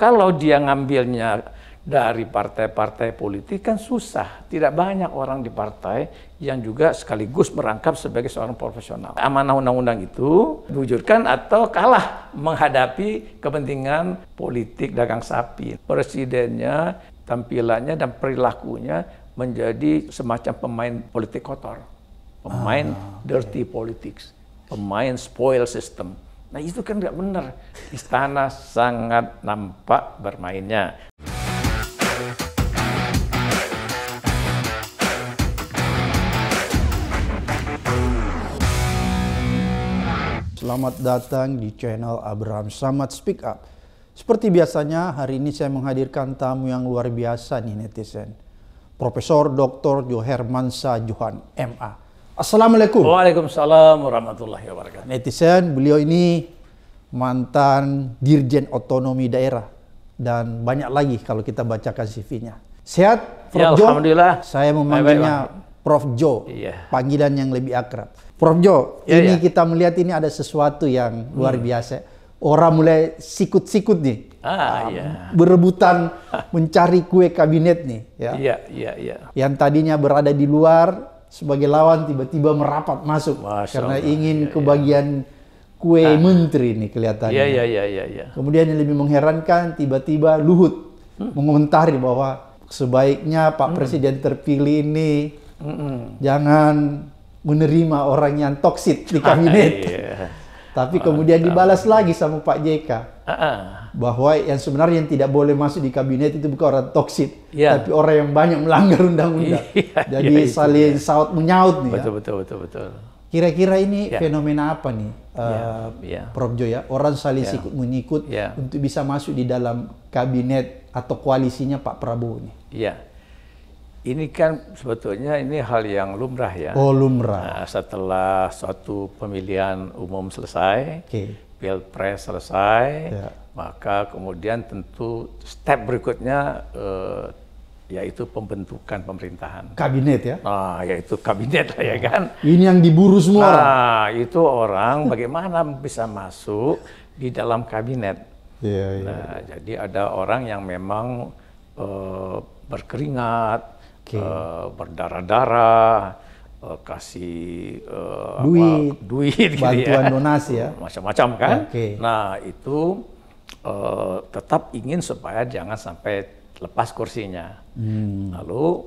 Kalau dia ngambilnya dari partai-partai politik kan susah. Tidak banyak orang di partai yang juga sekaligus merangkap sebagai seorang profesional. Amanah undang-undang itu diwujudkan atau kalah menghadapi kepentingan politik dagang sapi. Presidennya, tampilannya, dan perilakunya menjadi semacam pemain politik kotor. Pemain ah, dirty politics. Pemain spoil system Nah itu kan nggak benar. Istana sangat nampak bermainnya. Selamat datang di channel Abraham Samad Speak Up. Seperti biasanya, hari ini saya menghadirkan tamu yang luar biasa nih netizen. Profesor Dr. Mansa Johan, MA Assalamualaikum. Waalaikumsalam warahmatullahi wabarakatuh. Netizen, beliau ini mantan Dirjen Otonomi Daerah dan banyak lagi kalau kita bacakan CV-nya. Sehat, Prof. Ya, Jo? Alhamdulillah. Saya memanggilnya Prof. Jo, iya. panggilan yang lebih akrab. Prof. Jo, ya, ini ya. kita melihat ini ada sesuatu yang luar hmm. biasa. Orang mulai sikut-sikut nih, ah, um, iya. berebutan mencari kue kabinet nih. Ya. Iya, iya, iya. Yang tadinya berada di luar, sebagai lawan tiba-tiba merapat masuk Masya karena Allah. ingin ya, kebagian iya. ya. kue nah. menteri nih kelihatannya. Ya, ya, ya, ya, Kemudian yang lebih mengherankan tiba-tiba Luhut hmm. mengomentari bahwa sebaiknya Pak hmm. Presiden terpilih ini hmm. hmm. jangan menerima orang yang toksik di kabinet. Ah, iya. Tapi kemudian dibalas lagi sama Pak JK bahwa yang sebenarnya yang tidak boleh masuk di kabinet itu bukan orang toksik, Yeah. tapi orang yang banyak melanggar undang-undang. Yeah, iya, Jadi yeah, iya. saling yeah. saut menyaut nih. Ya. Betul ya. betul betul betul. Kira-kira ini yeah. fenomena apa nih, uh, ya. Prof Joya? Orang saling yeah. sikut menyikut ya. untuk bisa masuk di dalam kabinet atau koalisinya Pak Prabowo ini. Iya ini kan sebetulnya ini hal yang lumrah ya. Oh lumrah. Nah, setelah suatu pemilihan umum selesai, okay. pilpres selesai, ya. maka kemudian tentu step berikutnya eh, yaitu pembentukan pemerintahan. Kabinet ya? Nah, yaitu kabinet lah ya, ya. kan. Ini yang diburu semua. Nah, orang. itu orang bagaimana bisa masuk di dalam kabinet. Ya, ya. Nah, jadi ada orang yang memang eh, berkeringat, okay. uh, eh, berdarah-darah, eh, kasih uh, eh, duit, apa, duit gitu ya. bantuan ya. donasi ya, macam-macam kan. Okay. Nah itu uh, tetap ingin supaya jangan sampai lepas kursinya. Hmm. Lalu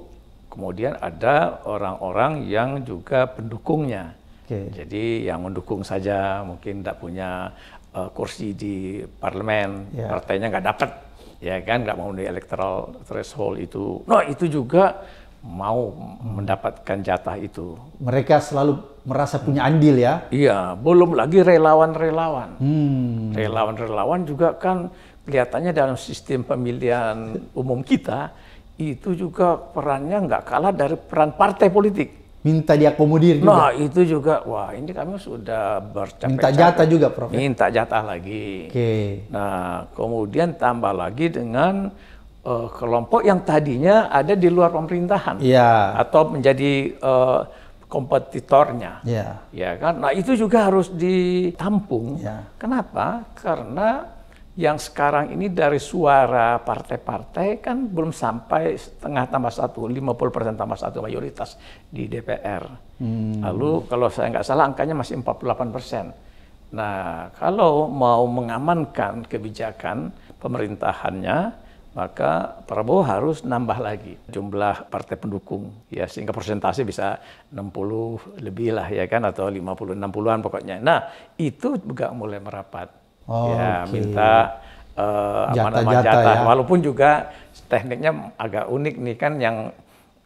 kemudian ada orang-orang yang juga pendukungnya. Okay. Jadi yang mendukung saja mungkin tidak punya uh, kursi di parlemen, yeah. partainya nggak dapat ya kan nggak mau di electoral threshold itu no nah, itu juga mau mendapatkan jatah itu mereka selalu merasa punya andil ya iya belum lagi relawan-relawan hmm. relawan-relawan hmm. Relawan -relawan juga kan kelihatannya dalam sistem pemilihan umum kita itu juga perannya nggak kalah dari peran partai politik minta diakomodir juga. Nah, itu juga wah ini kami sudah bercapai Minta jatah juga, Prof. Ya? Minta jatah lagi. Oke. Okay. Nah, kemudian tambah lagi dengan uh, kelompok yang tadinya ada di luar pemerintahan yeah. atau menjadi uh, kompetitornya. Yeah. Ya iya kan? Nah, itu juga harus ditampung. Yeah. Kenapa? Karena yang sekarang ini dari suara partai-partai kan belum sampai setengah tambah satu, 50 persen tambah satu mayoritas di DPR. Hmm. Lalu kalau saya nggak salah angkanya masih 48 persen. Nah kalau mau mengamankan kebijakan pemerintahannya, maka Prabowo harus nambah lagi jumlah partai pendukung ya sehingga persentase bisa 60 lebih lah ya kan atau 50 60-an pokoknya. Nah, itu juga mulai merapat. Oh, ya, okay. minta uh, eh, jata, apa namanya jatah, jata. Ya? walaupun juga tekniknya agak unik nih kan yang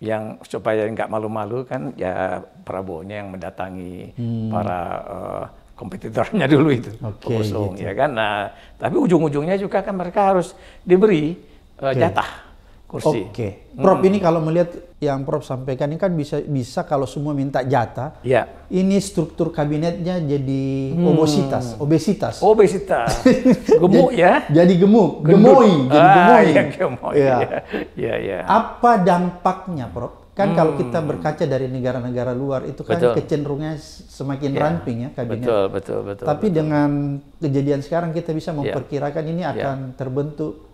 yang supaya nggak malu-malu kan ya Prabowo-nya yang mendatangi hmm. para uh, kompetitornya dulu itu okay, pengusung gitu. ya kan. Nah, tapi ujung-ujungnya juga kan mereka harus diberi uh, eh, okay. jatah kursi. Oke. Okay. Hmm. Prof hmm. ini kalau melihat yang Prof sampaikan ini kan bisa bisa kalau semua minta jatah. Iya. Yeah. Ini struktur kabinetnya jadi hmm. obesitas, obesitas. Obesitas. gemuk ya. Jadi gemuk, gemoy, gemoi, gemoy. ah, gemoi. Iya, ya, gemoi. Ya, ya. Ya, Apa dampaknya, Prof? Kan hmm. kalau kita berkaca dari negara-negara luar itu kan betul. kecenderungnya semakin yeah. ramping ya kabinet. Betul, betul, betul. Tapi betul. dengan kejadian sekarang kita bisa ya. memperkirakan yeah. ini ya. akan yeah. terbentuk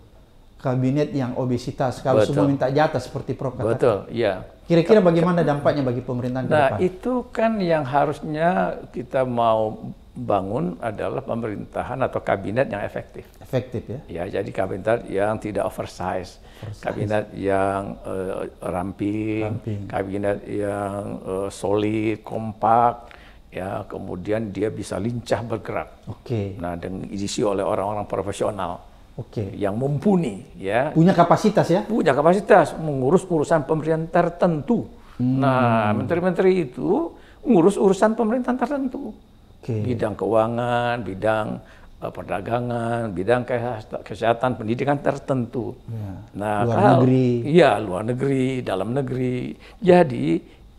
kabinet yang obesitas kalau Betul. semua minta jatah seperti Prof katakan. Betul, iya. Kira-kira bagaimana dampaknya bagi pemerintahan nah, ke depan? itu kan yang harusnya kita mau bangun adalah pemerintahan atau kabinet yang efektif. Efektif ya. Ya, jadi kabinet yang tidak oversize, oversize. kabinet yang uh, ramping, ramping, kabinet yang uh, solid, kompak ya, kemudian dia bisa lincah bergerak. Oke. Okay. Nah, dan diisi oleh orang-orang profesional. Oke. Okay. Yang mumpuni, ya. Punya kapasitas ya? Punya kapasitas mengurus urusan pemerintahan tertentu. Hmm. Nah, menteri-menteri itu ngurus urusan pemerintahan tertentu. Okay. Bidang keuangan, bidang uh, perdagangan, bidang kesehatan, pendidikan tertentu. Ya. Nah, luar kalau, negeri. Iya, luar negeri, dalam negeri. Jadi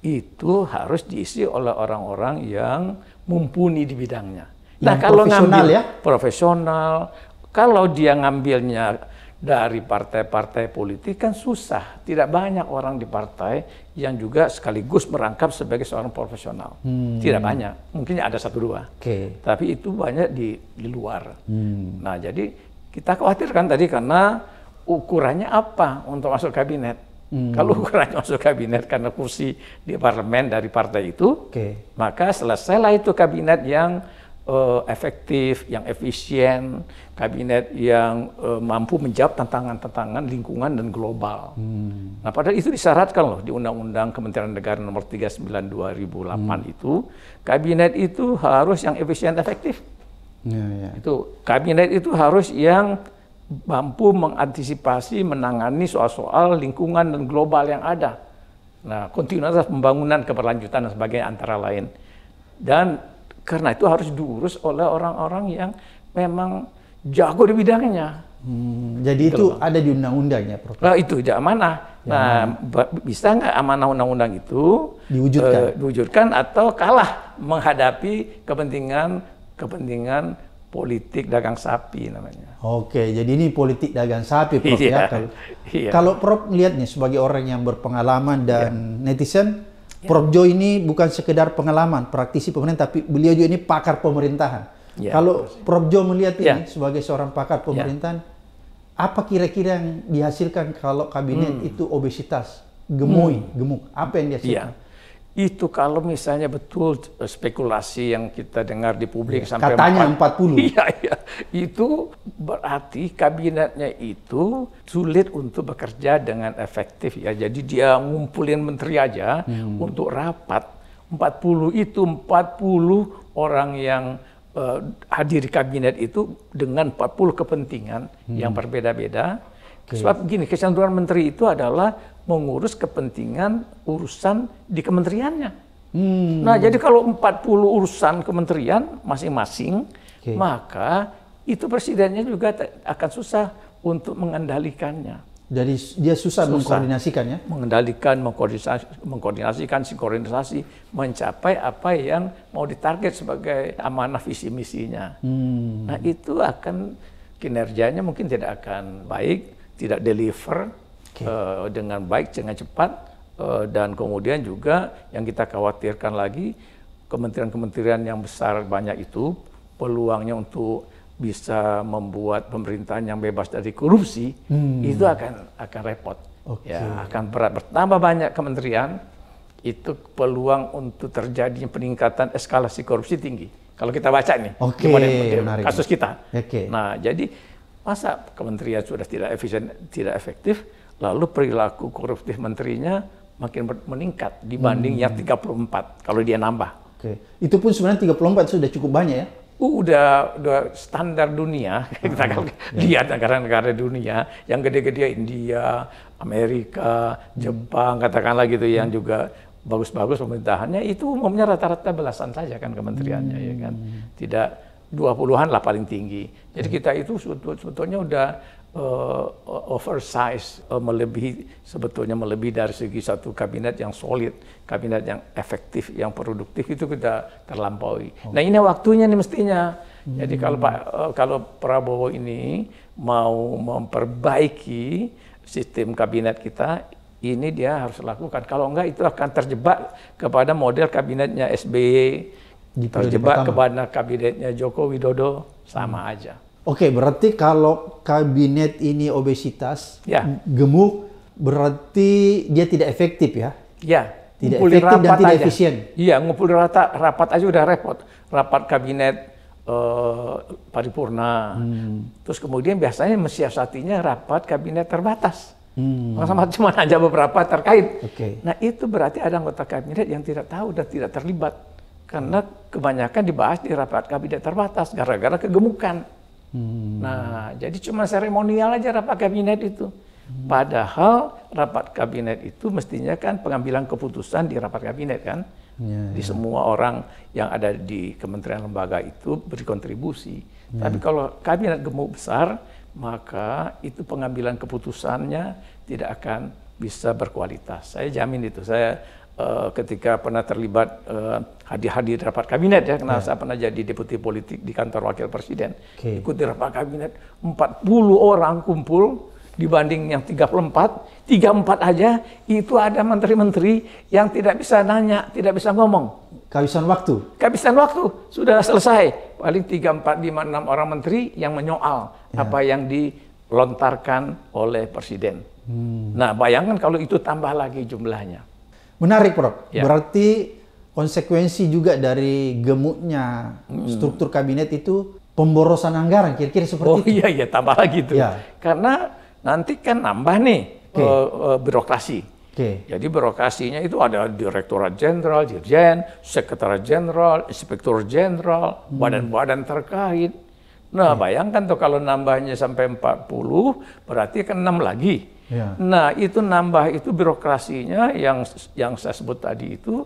itu harus diisi oleh orang-orang yang mumpuni di bidangnya. Nah, kalau profesional ngambil, ya? Profesional, kalau dia ngambilnya dari partai-partai politik kan susah. Tidak banyak orang di partai yang juga sekaligus merangkap sebagai seorang profesional. Hmm. Tidak banyak. Mungkin ada satu dua. Okay. Tapi itu banyak di, di luar. Hmm. Nah jadi kita khawatirkan tadi karena ukurannya apa untuk masuk kabinet. Hmm. Kalau ukurannya masuk kabinet karena kursi di parlemen dari partai itu, okay. maka selesailah itu kabinet yang uh, efektif, yang efisien, kabinet yang uh, mampu menjawab tantangan-tantangan lingkungan dan global. Hmm. Nah, padahal itu disyaratkan loh di Undang-Undang Kementerian Negara Nomor 39 2008 hmm. itu, kabinet itu harus yang efisien efektif. Ya, ya. Itu kabinet itu harus yang mampu mengantisipasi menangani soal-soal lingkungan dan global yang ada. Nah, kontinuitas pembangunan keberlanjutan dan sebagainya antara lain. Dan karena itu harus diurus oleh orang-orang yang memang jago di bidangnya. Hmm, jadi gitu itu ada di undang undangnya Prof. Nah, itu ya amanah. Ya. Nah, bisa nggak amanah undang-undang itu diwujudkan? Uh, diwujudkan atau kalah menghadapi kepentingan kepentingan politik dagang sapi namanya. Oke, jadi ini politik dagang sapi, Prof. Ya. Iya, ya. Kalau, iya. kalau Prof melihatnya sebagai orang yang berpengalaman dan iya. netizen, Yeah. Prof. Jo ini bukan sekedar pengalaman praktisi pemerintah, tapi beliau juga ini pakar pemerintahan. Yeah, Kalau Projo Prof. Jo melihat ya. ini yeah. sebagai seorang pakar ya. pemerintahan, yeah. apa kira-kira yang dihasilkan kalau kabinet hmm. itu obesitas, gemui, hmm. gemuk? Apa yang dihasilkan? Yeah. Itu kalau misalnya betul eh, spekulasi yang kita dengar di publik ya, sampai katanya 40. Iya, iya. Itu berarti kabinetnya itu sulit untuk bekerja dengan efektif ya. Jadi dia ngumpulin menteri aja hmm. untuk rapat 40 itu 40 orang yang uh, hadir di kabinet itu dengan 40 kepentingan hmm. yang berbeda-beda. Okay. Sebab gini, kecenderungan menteri itu adalah mengurus kepentingan urusan di kementeriannya. Hmm. Nah, jadi kalau 40 urusan kementerian masing-masing, okay. maka itu presidennya juga akan susah untuk mengendalikannya. Jadi dia susah, susah mengkoordinasikan ya? Mengendalikan, mengkoordinasi, mengkoordinasikan, sinkronisasi, mencapai apa yang mau ditarget sebagai amanah visi misinya. Hmm. Nah itu akan kinerjanya mungkin tidak akan baik, tidak deliver, okay. uh, eh, dengan baik, dengan cepat, uh, dan kemudian juga yang kita khawatirkan lagi kementerian-kementerian yang besar banyak itu peluangnya untuk bisa membuat pemerintahan yang bebas dari korupsi hmm. itu akan akan repot okay. ya akan berat bertambah banyak kementerian itu peluang untuk terjadi peningkatan eskalasi korupsi tinggi kalau kita baca nih okay. model kasus kita okay. nah jadi masa kementerian sudah tidak efisien tidak efektif lalu perilaku koruptif menterinya makin meningkat dibanding hmm. yang 34 kalau dia nambah. Oke. Itu pun sebenarnya 34 sudah cukup banyak ya. Udah, udah standar dunia, hmm. kita kan lihat negara-negara dunia yang gede-gede India, Amerika, hmm. Jepang, katakanlah gitu yang hmm. juga bagus-bagus pemerintahannya itu umumnya rata-rata belasan saja kan kementeriannya hmm. ya kan. Tidak dua puluhan lah paling tinggi. Jadi kita itu sebetulnya udah uh, eh, oversize uh, eh, melebihi sebetulnya melebihi dari segi satu kabinet yang solid, kabinet yang efektif, yang produktif itu kita terlampaui. Okay. Oh. Nah ini waktunya nih mestinya. Hmm. Jadi kalau Pak uh, kalau Prabowo ini mau memperbaiki sistem kabinet kita ini dia harus lakukan. Kalau enggak itu akan terjebak kepada model kabinetnya SBY, terjebak kepada kabinetnya Joko Widodo sama hmm. aja. Oke, okay, berarti kalau kabinet ini obesitas, ya. gemuk, berarti dia tidak efektif ya? Ya, tidak ngumpulin efektif dan tidak aja. efisien. Iya, ngumpul rata, rapat aja udah repot. Rapat kabinet uh, paripurna. Hmm. Terus kemudian biasanya satinya rapat kabinet terbatas. Hmm. Sama cuma aja beberapa terkait. Okay. Nah itu berarti ada anggota kabinet yang tidak tahu dan tidak terlibat. Karena hmm. kebanyakan dibahas di rapat kabinet terbatas gara-gara kegemukan. Hmm. Nah, jadi cuma seremonial aja rapat kabinet itu. Hmm. Padahal rapat kabinet itu mestinya kan pengambilan keputusan di rapat kabinet kan. Ya, di ya. semua orang yang ada di kementerian lembaga itu berkontribusi. Ya. Tapi kalau kabinet gemuk besar, maka itu pengambilan keputusannya tidak akan bisa berkualitas. Saya jamin itu. Saya Eh, ketika pernah terlibat eh, hadir-hadir uh, rapat kabinet ya karena yeah. saya pernah jadi deputi politik di kantor wakil presiden okay. ikut di rapat kabinet 40 orang kumpul dibanding yang 34 34 aja itu ada menteri-menteri yang tidak bisa nanya tidak bisa ngomong kehabisan waktu kehabisan waktu sudah selesai paling 3 4 5 6 orang menteri yang menyoal yeah. apa yang dilontarkan oleh presiden hmm. nah bayangkan kalau itu tambah lagi jumlahnya Menarik, Prof. Ya. Berarti konsekuensi juga dari gemuknya hmm. struktur kabinet itu pemborosan anggaran kira-kira seperti oh, itu. Oh iya iya tambah lagi itu. Ya. Karena nanti kan nambah nih okay. uh, eh, uh, eh, birokrasi. Okay. Jadi birokrasinya itu ada direktorat jenderal, dirjen, sekretaris jenderal, inspektur jenderal, hmm. badan-badan terkait. Nah, okay. Ya. bayangkan tuh kalau nambahnya sampai 40, berarti kan 6 lagi. Ya. Nah, itu nambah itu birokrasinya yang yang saya sebut tadi itu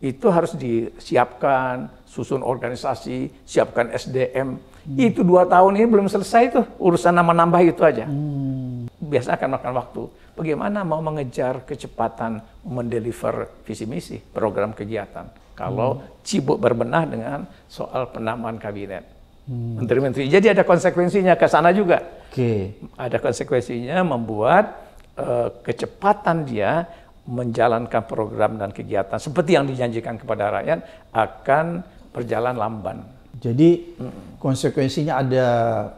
itu harus disiapkan, susun organisasi, siapkan SDM. Hmm. Itu dua tahun ini belum selesai itu urusan nama-nambah itu aja. Hmm. Biasa akan makan waktu. Bagaimana mau mengejar kecepatan mendeliver visi misi program kegiatan kalau hmm. Cibuk berbenah dengan soal penamaan kabinet. Hmm. menteri-menteri. Jadi ada konsekuensinya ke sana juga. Oke. Okay. Ada konsekuensinya membuat uh, kecepatan dia menjalankan program dan kegiatan seperti yang dijanjikan kepada rakyat akan berjalan lamban. Jadi konsekuensinya ada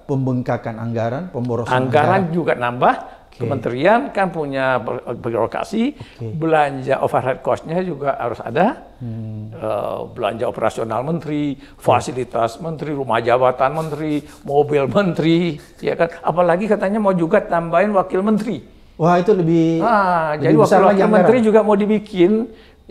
pembengkakan anggaran, pemborosan anggaran, anggaran juga nambah, Kementerian kan punya birokrasi, okay. belanja overhead cost-nya juga harus ada. Hmm. Uh, belanja operasional menteri, fasilitas menteri, rumah jabatan menteri, mobil menteri, ya kan. Apalagi katanya mau juga tambahin wakil menteri. Wah, itu lebih Nah, lebih jadi wakil, wakil menteri merah. juga mau dibikin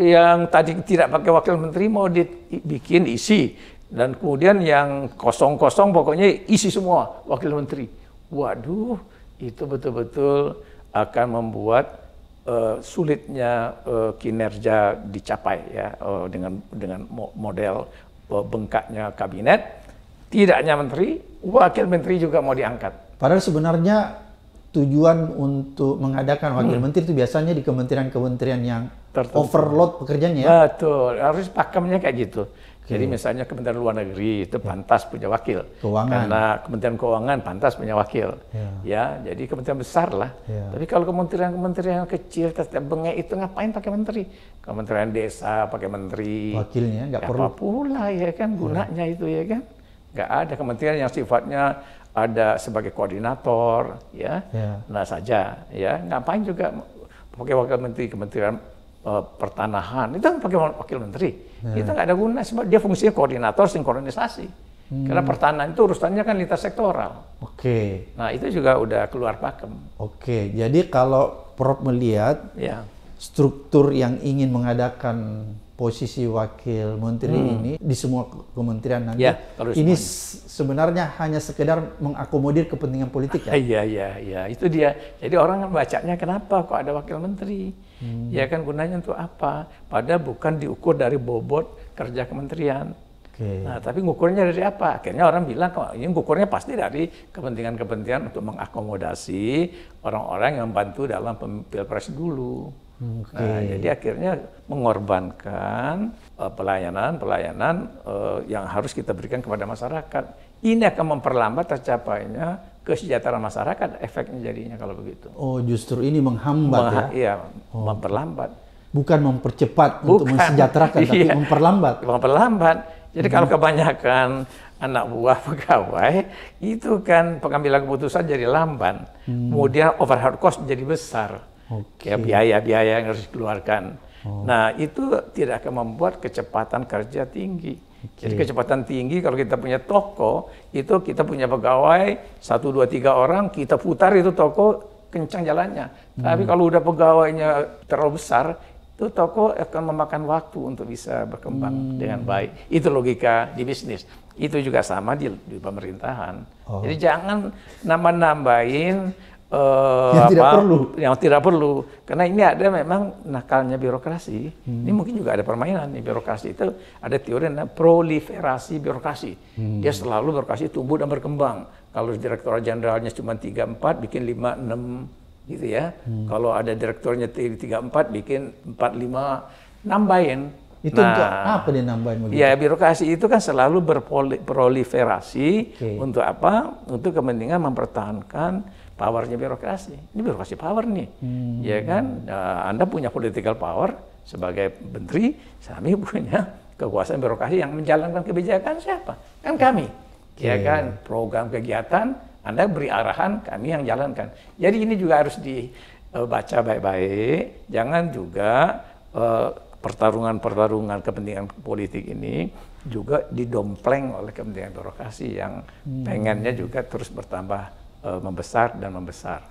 yang tadi tidak pakai wakil menteri mau dibikin isi dan kemudian yang kosong-kosong pokoknya isi semua wakil menteri. Waduh, itu betul-betul akan membuat uh, sulitnya uh, kinerja dicapai ya uh, dengan dengan model uh, bengkaknya kabinet. Tidak hanya menteri, wakil menteri juga mau diangkat. Padahal sebenarnya tujuan untuk mengadakan wakil hmm. menteri itu biasanya di kementerian-kementerian yang Tertentu. overload pekerjaannya ya. Betul, harus pakemnya kayak gitu. Jadi hmm. misalnya Kementerian Luar Negeri itu ya. pantas punya wakil. Keuangan. Karena Kementerian Keuangan pantas punya wakil. Ya, ya jadi kementerian besar lah. Yeah. Tapi kalau kementerian-kementerian kecil, tetap bengek itu ngapain pakai menteri? Kementerian Desa pakai menteri. Wakilnya nggak ya, perlu. Apa pula ya kan ya. gunanya yeah. itu ya kan? Nggak ada kementerian yang sifatnya ada sebagai koordinator ya. ya. Nah saja ya ngapain juga pakai wakil menteri kementerian Eh, pertanahan itu kan pakai wakil menteri yeah. itu nggak ada guna sebab dia fungsinya koordinator sinkronisasi hmm. karena pertanahan itu urusannya kan lintas sektoral oke okay. nah itu juga udah keluar pakem oke okay. jadi kalau Prof melihat yeah. struktur yang ingin mengadakan posisi wakil menteri hmm. ini di semua kementerian nanti ya, ini semuanya. sebenarnya hanya sekedar mengakomodir kepentingan politik ya. Iya iya iya itu dia. Jadi orang kan bacanya kenapa kok ada wakil menteri? Hmm. Ya kan gunanya untuk apa? Pada bukan diukur dari bobot kerja kementerian. Okay. Nah, tapi ngukurnya dari apa? Akhirnya orang bilang kok oh, ini ngukurnya pasti dari kepentingan-kepentingan untuk mengakomodasi orang-orang yang membantu dalam pilpres dulu. Okay. Nah, jadi akhirnya mengorbankan pelayanan-pelayanan eh, uh, eh, uh, yang harus kita berikan kepada masyarakat. Ini akan memperlambat tercapainya kesejahteraan masyarakat efeknya jadinya kalau begitu. Oh, justru ini menghambat Mengha ya? Iya, oh. memperlambat. Bukan mempercepat Bukan. untuk mensejahterakan, tapi iya. memperlambat. Memperlambat. Jadi hmm. kalau kebanyakan anak buah pegawai, itu kan pengambilan keputusan jadi lamban. Hmm. Kemudian overhead cost jadi besar. Okay. Ya biaya-biaya yang harus dikeluarkan. Oh. Nah itu tidak akan membuat kecepatan kerja tinggi. Okay. Jadi kecepatan tinggi kalau kita punya toko itu kita punya pegawai satu dua tiga orang kita putar itu toko kencang jalannya. Hmm. Tapi kalau udah pegawainya terlalu besar itu toko akan memakan waktu untuk bisa berkembang hmm. dengan baik. Itu logika di bisnis. Itu juga sama di, di pemerintahan. Oh. Jadi jangan nambah-nambahin uh, yang apa, tidak perlu. Yang tidak perlu. Karena ini ada memang nakalnya birokrasi. Hmm. Ini mungkin juga ada permainan nih birokrasi itu ada teori namanya proliferasi birokrasi. Hmm. Dia selalu birokrasi tumbuh dan berkembang. Kalau direkturat jenderalnya cuma tiga empat, bikin lima enam, gitu ya. Hmm. Kalau ada direkturnya tiga empat, bikin empat lima, nambahin. Itu nah, untuk apa dia nambahin begitu? Ya, birokrasi itu kan selalu berproliferasi okay. untuk apa? Untuk kepentingan mempertahankan powernya birokrasi. Ini birokrasi power nih, hmm. ya kan? Nah, anda punya political power sebagai menteri, kami punya kekuasaan birokrasi yang menjalankan kebijakan siapa? Kan kami, okay. ya kan? Program kegiatan, anda beri arahan, kami yang jalankan. Jadi ini juga harus dibaca eh, baik-baik, jangan juga eh, pertarungan-pertarungan kepentingan politik ini juga didompleng oleh kepentingan birokrasi yang hmm. pengennya juga terus bertambah uh, membesar dan membesar.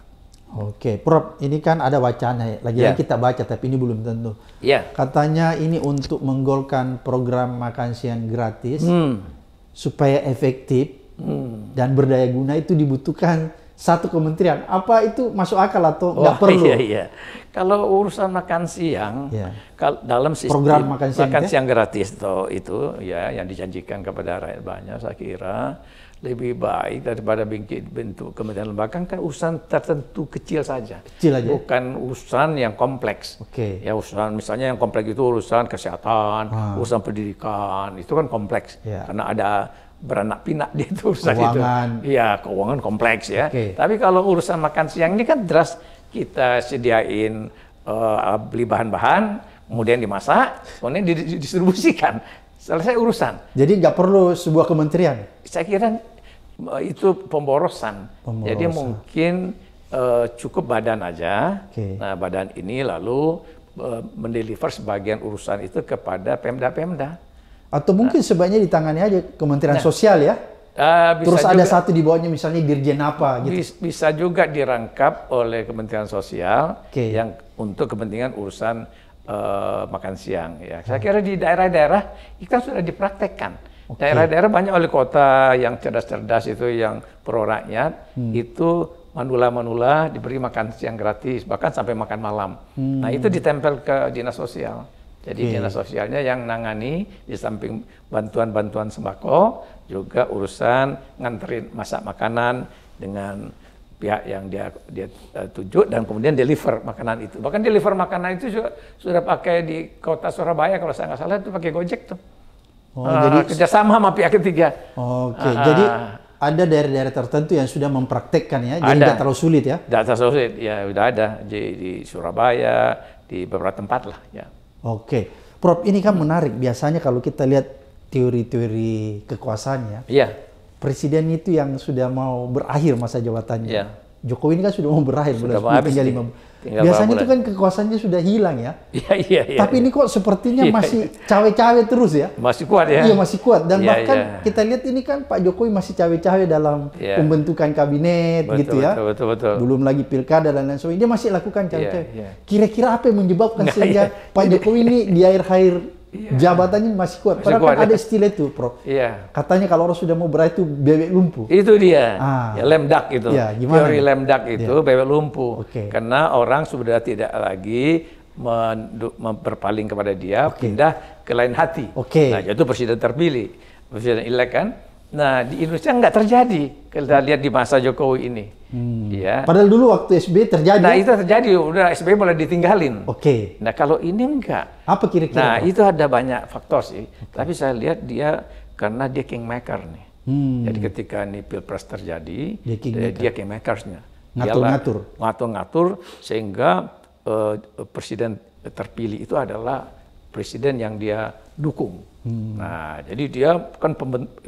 Oke, Prof, ini kan ada wacana ya. Lagi-lagi kita baca, tapi ini belum tentu. Yeah. Katanya ini untuk menggolkan program makan siang gratis hmm. supaya efektif hmm. dan berdaya guna itu dibutuhkan satu kementerian. Apa itu masuk akal atau nggak oh, perlu? Iya, iya. Kalau urusan makan siang, yeah. kal dalam sistem program makan siang, makan ya? siang gratis toh itu ya yang dijanjikan kepada rakyat banyak, saya kira lebih baik daripada bentuk kementerian lembaga kan, kan urusan tertentu kecil saja. Kecil aja. Bukan urusan yang kompleks. Oke. Okay. Ya urusan misalnya yang kompleks itu urusan kesehatan, hmm. urusan pendidikan, itu kan kompleks. Yeah. Karena ada beranak pinak dia itu urusan keuangan. itu. Iya, keuangan kompleks ya. Okay. Tapi kalau urusan makan siang ini kan deras kita sediain uh, beli bahan-bahan, kemudian dimasak, kemudian didistribusikan. Selesai urusan. Jadi nggak perlu sebuah kementerian. Saya kira eh, itu pemborosan. pemborosan. Jadi mungkin uh, cukup badan aja. Okay. Nah, badan ini lalu uh, mendeliver sebagian urusan itu kepada Pemda-pemda. Atau mungkin nah. sebaiknya ditangani aja Kementerian nah. Sosial ya. Uh, bisa Terus juga, ada satu di bawahnya misalnya Dirjen apa gitu. bisa juga dirangkap oleh Kementerian Sosial okay. yang untuk kepentingan urusan uh, makan siang ya. Saya kira di daerah-daerah kita sudah dipraktekkan. daerah Daerah-daerah banyak oleh kota yang cerdas-cerdas itu yang pro rakyat hmm. itu manula-manula diberi makan siang gratis bahkan sampai makan malam. Hmm. Nah, itu ditempel ke dinas sosial. Jadi hmm. dinas sosialnya yang nangani di samping bantuan-bantuan sembako juga urusan nganterin masak makanan dengan pihak yang dia dia uh, eh, tuju dan kemudian deliver makanan itu. Bahkan deliver makanan itu sudah, sudah pakai di kota Surabaya kalau saya nggak salah itu pakai Gojek tuh. Oh, uh, jadi kerjasama sama pihak ketiga. Oke, okay. uh, jadi ah. ada daerah-daerah tertentu yang sudah mempraktekkan ya, jadi tidak terlalu sulit ya? Tidak terlalu sulit, ya sudah ada di, di Surabaya, di beberapa tempat lah ya. Oke, Prof ini kan menarik. Biasanya kalau kita lihat teori-teori kekuasaannya, iya. presiden itu yang sudah mau berakhir masa jabatannya. Yeah. Jokowi ini kan sudah mau berakhir, sudah mau habis Tinggal Biasanya itu kan kekuasaannya sudah hilang ya. Iya, iya, iya. Tapi ini iya. kok sepertinya ya, masih iya. cawe-cawe terus ya. Masih kuat ya. Iya, masih kuat. Dan ya, bahkan ya. kita lihat ini kan Pak Jokowi masih cawe-cawe dalam ya. pembentukan kabinet betul, gitu ya. Betul, betul, betul. Belum lagi pilkada dan lain sebagainya. Dia masih lakukan iya, cawe-cawe. Ya, ya. Kira-kira apa yang menyebabkan Nggak, sehingga ya. Pak Jokowi ini di air-air Yeah. Jabatannya masih kuat. Masih kuat, kan ya. ada istilah itu, Prof. Iya. Katanya kalau orang sudah mau berat itu bebek lumpuh. Itu dia. Ah. Ya, lemdak itu. Ya, gimana? Teori lemdak iya. itu yeah. bebek lumpuh. Okay. Karena orang sudah tidak lagi berpaling kepada dia, okay. pindah ke lain hati. Oke. Okay. Nah, itu presiden terpilih. Presiden elek kan? Nah, di Indonesia nggak terjadi. Kita hmm. lihat di masa Jokowi ini. Hmm. Ya. Padahal dulu waktu SBY terjadi. Nah, itu terjadi. Udah SBY mulai ditinggalin. Oke. Okay. Nah, kalau ini enggak. Apa kira-kira? Nah, itu ada banyak faktor sih. Okay. Tapi saya lihat dia karena dia kingmaker nih. Hmm. Jadi ketika ini Pilpres terjadi, dia eh, kingmaker. dia kingmakersnya. Ngatur-ngatur. Ngatur-ngatur sehingga uh, presiden terpilih itu adalah presiden yang dia dukung. Hmm. Nah, jadi dia kan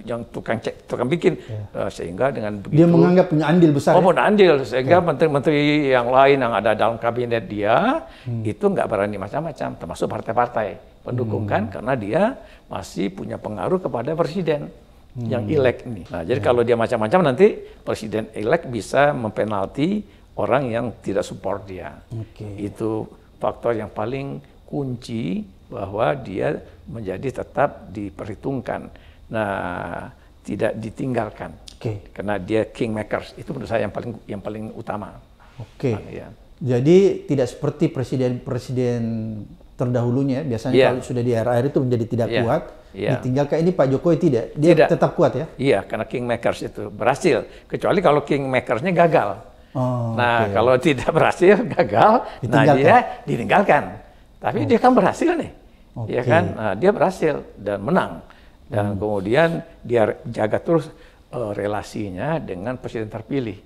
yang tukang cek, tukang bikin yeah. Ya. uh, sehingga dengan begitu dia menganggap punya andil besar. Oh, ya? punya andil sehingga ya. menteri-menteri yeah. yang lain yang ada dalam kabinet dia hmm. itu nggak berani macam-macam, termasuk partai-partai pendukung hmm. kan karena dia masih punya pengaruh kepada presiden hmm. yang elek ini. Nah, jadi yeah. kalau dia macam-macam nanti presiden elek bisa mempenalti orang yang tidak support dia. Okay. Itu faktor yang paling kunci bahwa dia menjadi tetap diperhitungkan. Nah, tidak ditinggalkan. Okay. Karena dia kingmakers. Itu menurut saya yang paling yang paling utama. Oke. Okay. Ah, ya. Jadi tidak seperti presiden-presiden terdahulunya biasanya yeah. kalau sudah di era-era itu menjadi tidak yeah. kuat yeah. ditinggalkan ini Pak Jokowi tidak dia tidak. tetap kuat ya iya karena kingmakers itu berhasil kecuali kalau kingmakersnya gagal oh, nah okay. kalau tidak berhasil gagal nah dia ditinggalkan tapi oh. dia kan berhasil nih okay. ya kan? Nah, dia berhasil dan menang. Dan hmm. kemudian dia jaga terus uh, relasinya dengan presiden terpilih.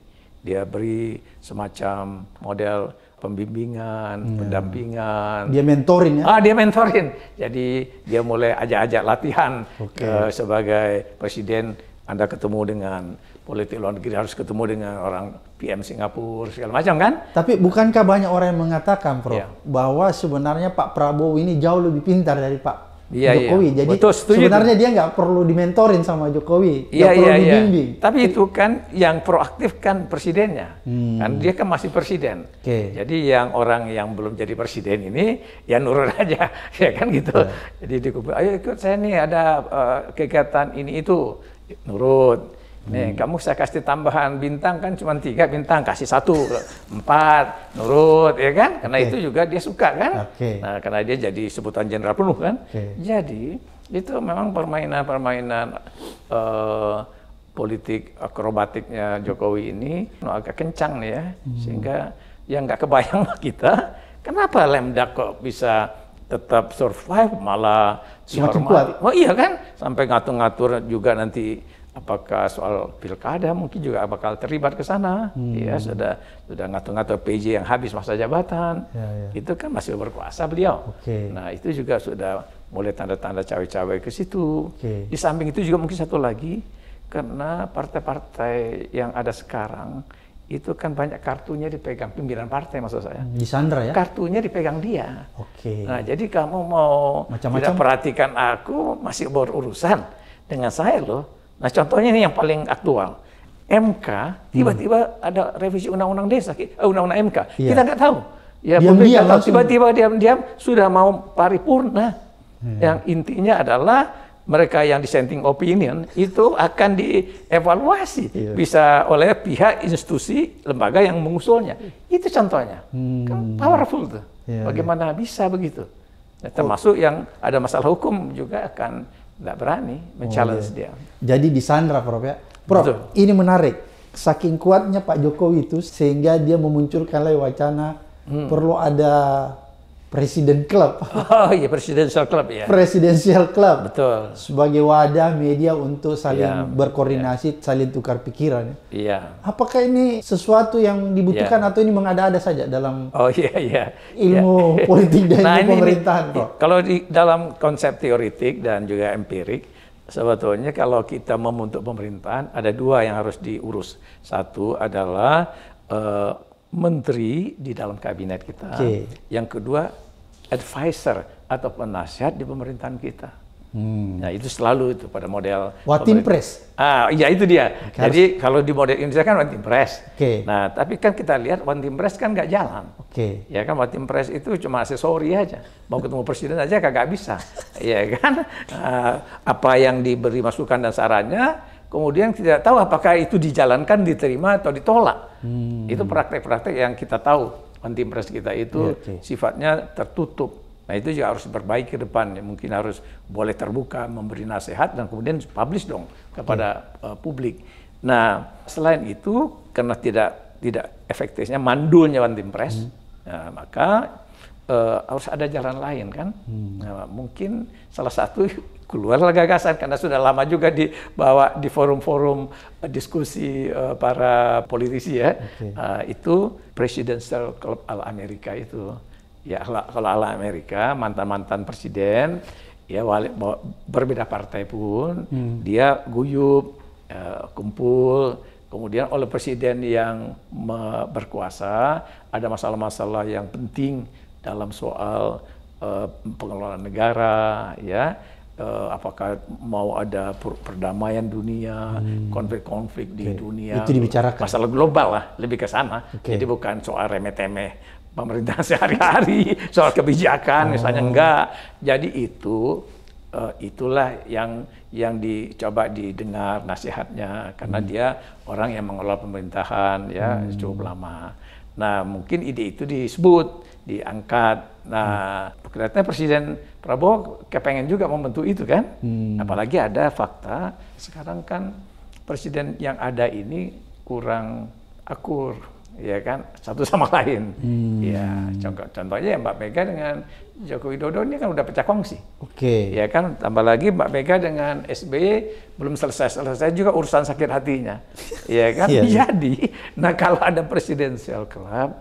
Dia beri semacam model pembimbingan, hmm. pendampingan. Dia mentorin ya? Ah, dia mentorin. Jadi dia mulai ajak-ajak latihan okay. uh, eh, sebagai presiden. Anda ketemu dengan politik luar negeri harus ketemu dengan orang PM Singapura segala macam kan? Tapi bukankah banyak orang yang mengatakan, Prof, yeah. bahwa sebenarnya Pak Prabowo ini jauh lebih pintar dari Pak ya, Jokowi. Ya. Jadi Betul, sebenarnya itu. dia nggak perlu dimentorin sama Jokowi, nggak ya, perlu iya, iya. dibimbing. Ya. Tapi itu kan yang proaktif kan presidennya, hmm. kan dia kan masih presiden. Okay. Jadi yang orang yang belum jadi presiden ini ya nurut aja, ya kan gitu. Ya. Jadi dikubur, ayo ikut saya nih ada uh, kegiatan ini itu nurut Nih, eh, hmm. kamu saya kasih tambahan bintang kan cuma tiga bintang, kasih satu, empat, nurut, ya kan? Karena okay. itu juga dia suka kan? Okay. Nah, karena dia jadi sebutan jenderal penuh kan? Okay. Jadi itu memang permainan-permainan uh, politik akrobatiknya Jokowi ini agak kencang nih ya, hmm. sehingga yang nggak kebayang kita, kenapa Lemdak kok bisa tetap survive malah kuat? Oh iya kan, sampai ngatur-ngatur juga nanti apakah soal pilkada mungkin juga bakal terlibat ke sana hmm. ya sudah sudah ngatur-ngatur PJ yang habis masa jabatan ya, ya. itu kan masih berkuasa beliau okay. nah itu juga sudah mulai tanda-tanda cawe-cawe ke situ okay. di samping itu juga mungkin satu lagi karena partai-partai yang ada sekarang itu kan banyak kartunya dipegang pimpinan partai maksud saya. Hmm, di Sandra ya? Kartunya dipegang dia. Oke. Okay. Nah jadi kamu mau Macam -macam. tidak perhatikan aku masih berurusan dengan saya loh. Nah contohnya ini yang paling aktual. MK hmm. tiba-tiba hmm. ada revisi undang-undang desa, eh, undang-undang MK. Ya. Kita nggak tahu. Ya pemerintah tiba-tiba diam-diam sudah mau paripurna. Hmm. Yang intinya adalah mereka yang dissenting opinion itu akan dievaluasi yeah. bisa oleh pihak institusi lembaga yang mengusulnya. Itu contohnya. Hmm. Kan powerful tuh. Yeah, iya. Bagaimana yeah. bisa begitu? Nah, oh. termasuk oh. yang ada masalah hukum juga akan tidak berani men oh, iya. dia. Jadi di Sandra, Prof ya. Prof, Betul. ini menarik. Saking kuatnya Pak Jokowi itu sehingga dia memunculkan lagi wacana hmm. perlu ada Presiden Club. Oh iya Presidential Club ya. Presidential Club. Betul. Sebagai wadah media untuk saling ya, berkoordinasi, ya. saling tukar pikiran. Ya. Iya. Apakah ini sesuatu yang dibutuhkan ya. atau ini mengada-ada saja dalam Oh iya iya. ilmu ya. politik dan nah, ilmu ini, pemerintahan ini, Kalau di dalam konsep teoritik dan juga empirik sebetulnya kalau kita membentuk pemerintahan ada dua yang harus diurus. Satu adalah uh, menteri di dalam kabinet kita. Okay. Yang kedua advisor atau penasihat di pemerintahan kita. Hmm. Nah itu selalu itu pada model Watin Press. Ah ya itu dia. Okay. Jadi kalau di model Indonesia kan Watin Press. Oke. Okay. Nah tapi kan kita lihat Watin Press kan nggak jalan. Oke. Okay. Ya kan Watin Press itu cuma aksesori aja. Mau ketemu presiden aja kagak bisa. Iya kan. Uh, apa yang diberi masukan dan sarannya, kemudian tidak tahu apakah itu dijalankan, diterima atau ditolak. Hmm. Itu praktek-praktek yang kita tahu press kita itu iya, sifatnya tertutup. Nah itu juga harus diperbaiki ke depan. Mungkin harus boleh terbuka, memberi nasihat dan kemudian publish dong kepada uh, publik. Nah selain itu karena tidak tidak efektifnya mandulnya antimpres, hmm. nah, maka uh, harus ada jalan lain kan. Hmm. Nah, mungkin salah satu keluarlah gagasan karena sudah lama juga dibawa di forum-forum eh, diskusi uh, para politisi ya okay. uh, eh, itu Presidential Club ala Amerika itu ya kalau ala Amerika mantan-mantan presiden ya wali, berbeda partai pun hmm. dia guyup uh, kumpul kemudian oleh presiden yang berkuasa ada masalah-masalah yang penting dalam soal uh, pengelolaan negara ya uh, apakah mau ada perdamaian dunia, hmm. konflik-konflik hmm. di dunia. Itu dibicarakan. Masalah global lah, lebih ke sana. Okay. Jadi bukan soal remeh-temeh pemerintah sehari-hari, soal kebijakan oh. misalnya enggak. Jadi itu uh, itulah yang yang dicoba didengar nasihatnya karena hmm. dia orang yang mengelola pemerintahan ya hmm. cukup lama. Nah, mungkin ide itu disebut, diangkat Nah, kelihatannya Presiden Prabowo kepengen juga membentuk itu kan. Hmm. Apalagi ada fakta sekarang kan presiden yang ada ini kurang akur, ya kan satu sama lain. Hmm. Ya, contoh, contohnya ya Mbak Mega dengan Joko Widodo ini kan udah pecah kongsi. Oke. Okay. Ya kan tambah lagi Mbak Mega dengan SBY belum selesai-selesai juga urusan sakit hatinya. ya kan yeah. Iya. jadi. Nah, kalau ada presidensial club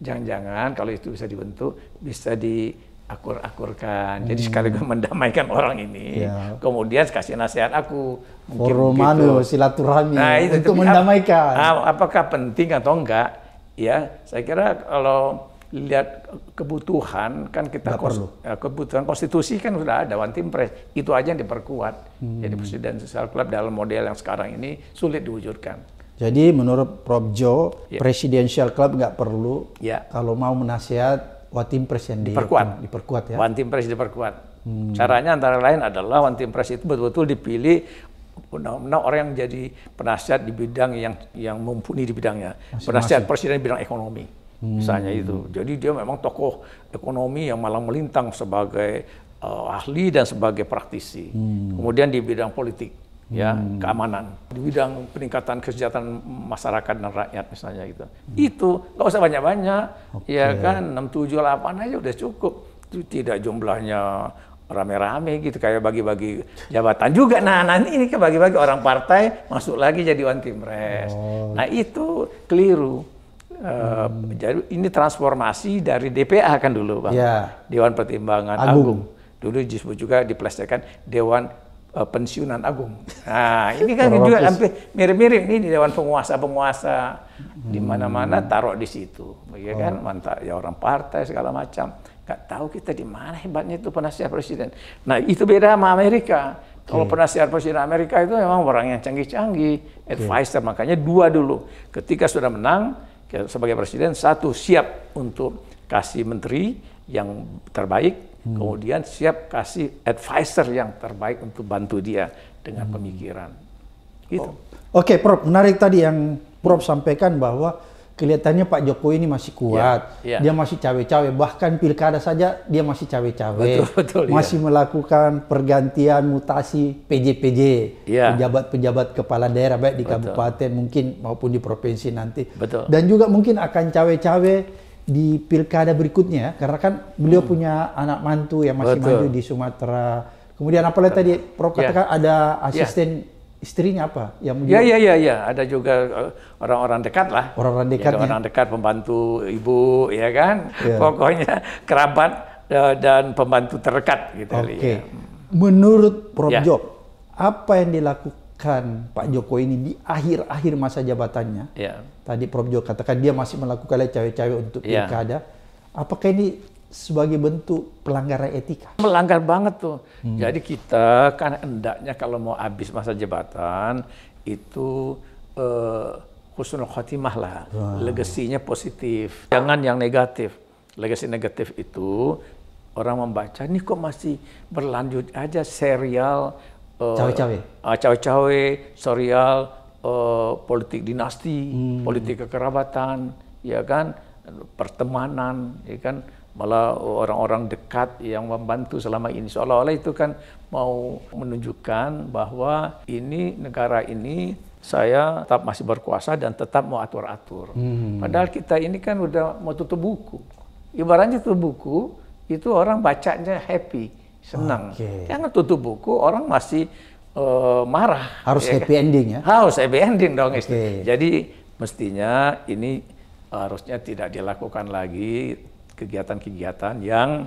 Jangan-jangan kalau itu bisa dibentuk, bisa diakur-akurkan. Hmm. Jadi sekaligus mendamaikan orang ini. Ya. Kemudian kasih nasihat aku. Forum gitu. silaturahmi nah, itu, untuk mendamaikan. Ap ah, apakah penting atau enggak? Ya, saya kira kalau lihat kebutuhan kan kita kos, ya, kebutuhan konstitusi kan sudah ada one team press itu aja yang diperkuat hmm. jadi presiden sosial club dalam model yang sekarang ini sulit diwujudkan jadi menurut Prof. Jo, yeah. Presidential Club nggak perlu. Yeah. Kalau mau menasihat, one team press yang diperkuat. Diperkuat ya. One team press diperkuat. Hmm. Caranya antara lain adalah one team press itu betul-betul dipilih Nah, orang yang jadi penasihat di bidang yang yang mumpuni di bidangnya. Masih, penasihat presiden di bidang ekonomi. Hmm. Misalnya itu. Jadi dia memang tokoh ekonomi yang malang melintang sebagai uh, ahli dan sebagai praktisi. Hmm. Kemudian di bidang politik ya hmm. keamanan di bidang peningkatan kesejahteraan masyarakat dan rakyat misalnya gitu hmm. itu nggak usah banyak banyak okay. ya kan enam tujuh delapan aja udah cukup itu tidak jumlahnya rame-rame gitu kayak bagi-bagi jabatan juga nah nanti ini ke bagi bagi orang partai masuk lagi jadi one team press oh. nah itu keliru Uh, jadi ini transformasi dari DPA kan dulu bang, yeah. Dewan Pertimbangan Agung. Agung. Dulu justru juga diplesetkan Dewan uh, pensiunan agung. Nah, ini kan juga hampir mirip-mirip ini di dewan penguasa-penguasa hmm. di mana-mana hmm. taruh di situ, ya kan? Oh. Mantap ya orang partai segala macam. Gak tahu kita di mana hebatnya itu penasihat presiden. Nah, itu beda sama Amerika. Kalau penasihat presiden Amerika itu memang orang yang canggih-canggih, advisor. Makanya dua dulu. Ketika sudah menang sebagai presiden, satu siap untuk kasih menteri yang terbaik, hmm. kemudian siap kasih advisor yang terbaik untuk bantu dia dengan hmm. pemikiran. Gitu. Oh. Oke, okay, Prof, menarik tadi yang Prof sampaikan bahwa kelihatannya Pak Jokowi ini masih kuat, yeah. Yeah. dia masih cawe-cawe, bahkan pilkada saja dia masih cawe-cawe, iya. masih yeah. melakukan pergantian mutasi PJ-PJ, iya. pejabat-pejabat kepala daerah baik di betul. kabupaten mungkin maupun di provinsi nanti, betul. dan juga mungkin akan cawe-cawe di pilkada berikutnya karena kan beliau hmm. punya anak mantu yang masih Betul. maju di Sumatera. Kemudian apalagi tadi iya. Prof katakan ada iya. asisten yeah. istrinya apa yang Ya ya ya ada juga eh, orang-orang dekat lah. Orang-orang gitu, dekat. Ya, orang dekat pembantu ibu ya kan. Yeah. Pokoknya kerabat eh, dan pembantu terdekat gitu. Ya. Oke. Okay. Ya. Menurut Prof yeah. Job apa yang dilakukan kan Pak Jokowi ini di akhir-akhir masa jabatannya. Yeah. Tadi Prof Joko katakan dia masih melakukan cawe-cawe untuk yeah. pilkada. Apakah ini sebagai bentuk pelanggaran etika? Melanggar banget tuh. Hmm. Jadi kita kan hendaknya kalau mau habis masa jabatan itu uh, eh, khusnul khotimah lah. Wow. Legasinya positif. Jangan yang negatif. Legasi negatif itu orang membaca ini kok masih berlanjut aja serial Eh, cawe-cawe uh, cawe-cawe serial uh, politik dinasti hmm. politik kekerabatan ya kan pertemanan ya kan malah orang-orang dekat yang membantu selama ini seolah-olah itu kan mau menunjukkan bahwa ini negara ini saya tetap masih berkuasa dan tetap mau atur-atur. Hmm. Padahal kita ini kan udah mau tutup buku. Ibaratnya tutup buku itu orang bacanya happy senang. Okay. Karena tutup buku orang masih uh, marah. Harus ya, happy kan? ending ya? Harus happy ending dong okay. istri. Jadi mestinya ini harusnya tidak dilakukan lagi kegiatan-kegiatan yang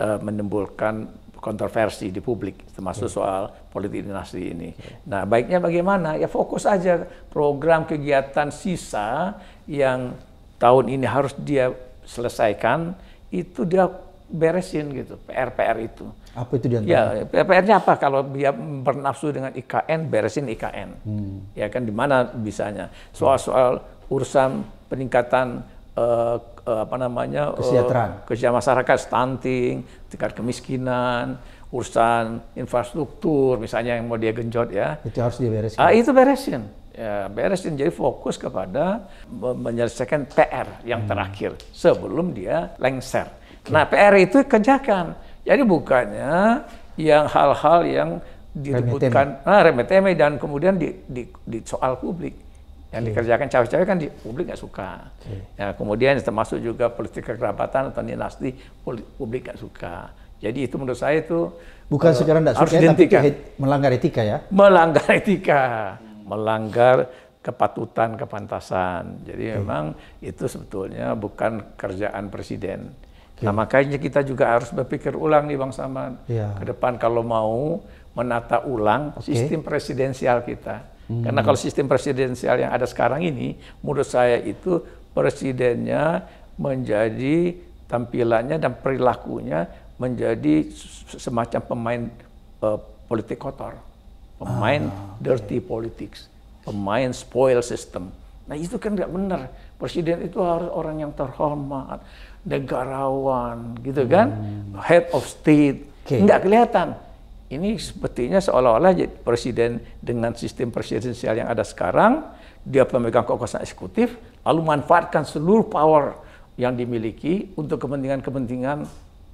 uh, menimbulkan kontroversi di publik, termasuk okay. soal politik dinasti ini. Okay. Nah, baiknya bagaimana? Ya fokus aja program kegiatan sisa yang tahun ini harus dia selesaikan, itu dia beresin gitu, PR-PR itu. Apa itu dia? Ya, PR-nya apa? Kalau dia bernafsu dengan IKN, beresin IKN. Hmm. Ya kan, di mana bisanya? Soal-soal urusan peningkatan uh, uh, apa namanya eh, kesejahteraan, uh, kesejahteraan masyarakat, stunting, tingkat kemiskinan, urusan infrastruktur, misalnya yang mau dia genjot ya. Itu harus dia beresin Ah, itu beresin. Ya, beresin. Jadi fokus kepada menyelesaikan PR yang hmm. terakhir sebelum dia lengser. Okay. Nah, PR itu kerjakan jadi bukannya yang hal-hal yang direbutkan ah, dan kemudian di, di, di soal publik yang yeah. dikerjakan cawe-cawe kan di publik nggak suka. Yeah. Ya, kemudian termasuk juga politik kekerabatan atau dinasti publik nggak suka. Jadi itu menurut saya itu bukan uh, secara tidak suka tapi melanggar etika ya. Melanggar etika, melanggar kepatutan, kepantasan. Jadi memang itu sebetulnya bukan kerjaan presiden. Nah iya. makanya kita juga harus berpikir ulang nih Bang Saman. Yeah. Ke depan kalau mau menata ulang okay. sistem presidensial kita. Hmm. Karena kalau sistem presidensial yang ada sekarang ini, menurut saya itu presidennya menjadi tampilannya dan perilakunya menjadi semacam pemain uh, politik kotor, pemain ah, dirty politics, pemain spoil system. Nah itu kan nggak benar. Presiden itu harus orang yang terhormat, negarawan gitu kan hmm. head of state okay. nggak kelihatan ini sepertinya seolah-olah presiden dengan sistem presidensial yang ada sekarang dia pemegang kekuasaan eksekutif lalu manfaatkan seluruh power yang dimiliki untuk kepentingan-kepentingan